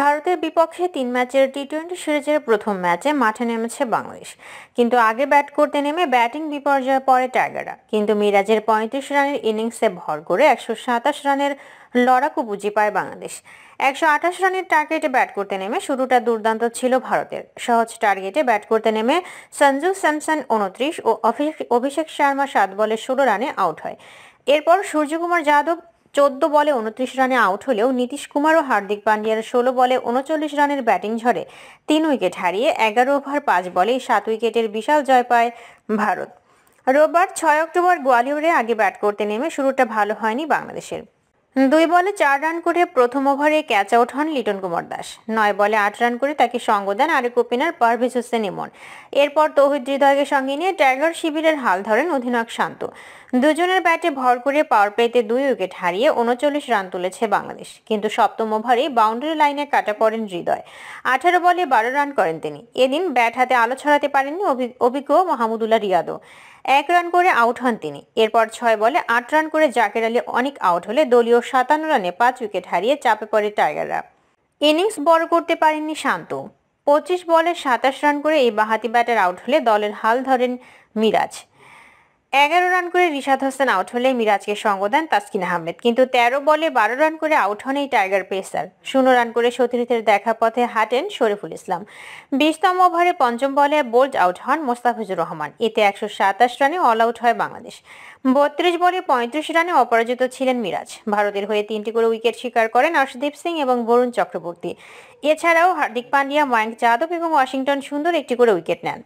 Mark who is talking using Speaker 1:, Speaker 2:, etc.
Speaker 1: ভারতের বিপক্ষে তিন ম্যাচের টি টোয়েন্টি সিরিজের প্রথম ম্যাচে মাঠে নেমেছে বাংলাদেশ কিন্তু আগে ব্যাট করতে নেমে ব্যাটিং বিপর্যয়ে পড়ে টাইগাররা কিন্তু মিরাজের পঁয়ত্রিশ রানের ইনিংসে ভর করে একশো সাতাশ রানের লড়াকু বুঝি পায় বাংলাদেশ একশো আঠাশ রানের টার্গেটে ব্যাট করতে নেমে শুরুটা দুর্দান্ত ছিল ভারতের সহজ টার্গেটে ব্যাট করতে নেমে সঞ্জু স্যামসন উনত্রিশ ও অভিষেক শর্মা সাত বলে ষোলো রানে আউট হয় এরপর সূর্যকুমার যাদব চোদ্দ বলে উনত্রিশ রানে আউট হলেও নীতিশ কুমার ও হার্দিক পান্ডিয়ার ষোলো বলে উনচল্লিশ রানের ব্যাটিং ঝড়ে তিন উইকেট হারিয়ে এগারো ওভার পাঁচ বলে সাত উইকেটের বিশাল জয় পায় ভারত রোববার ছয় অক্টোবর গোয়ালিয়রে আগে ব্যাট করতে নেমে শুরুটা ভালো হয়নি বাংলাদেশের দুই বলে চার রান করে প্রথম ওভারে ক্যাচ আউট হন লিটন কুমার দাস নয় বলে আট রান করে তাকে সঙ্গ দেন আরেক ওপেনার পারভেজ হোসেন ইমন এরপর তৌহিদ হৃদয়কে সঙ্গে নিয়ে টাইগার শিবিরের হাল ধরেন অধিনায়ক শান্ত দুজনের ব্যাটে ভর করে পাওয়ার প্লেতে দুই উইকেট হারিয়ে উনচল্লিশ রান তুলেছে বাংলাদেশ কিন্তু সপ্তম ওভারে বাউন্ডারি লাইনে কাটা পড়েন হৃদয় আঠারো বলে বারো রান করেন তিনি এদিন ব্যাট হাতে আলো ছড়াতে পারেননি অভিজ্ঞ মাহমুদুল্লাহ রিয়াদও এক রান করে আউট হন তিনি এরপর ছয় বলে আট রান করে জাকের আলী অনেক আউট হলে দলীয় সাতান্ন রানে পাঁচ উইকেট হারিয়ে চাপে পড়ে টাইগাররা ইনিংস বড় করতে পারেননি শান্ত পঁচিশ বলে সাতাশ রান করে এই বাহাতি ব্যাটার আউট হলে দলের হাল ধরেন মিরাজ এগারো রান করে রিশাদ হোসেন আউট হলে মিরাজকে সঙ্গ দেন তাসকিন আহমেদ কিন্তু ১৩ বলে বারো রান করে আউট হন এই টাইগার পেসার শূন্য রান করে সতীর্থের দেখা পথে হাঁটেন শরীফুল ইসলাম বিশতম ওভারে পঞ্চম বলে বোল্ড আউট হন মোস্তাফিজুর রহমান এতে একশো সাতাশ রানে অল আউট হয় বাংলাদেশ বত্রিশ বলে পঁয়ত্রিশ রানে অপরাজিত ছিলেন মিরাজ ভারতের হয়ে তিনটি করে উইকেট শিকার করেন অর্ষদীপ সিং এবং বরুণ চক্রবর্তী এছাড়াও হার্দিক পান্ডিয়া ময়ঙ্ক যাদব এবং ওয়াশিংটন সুন্দর একটি করে উইকেট নেন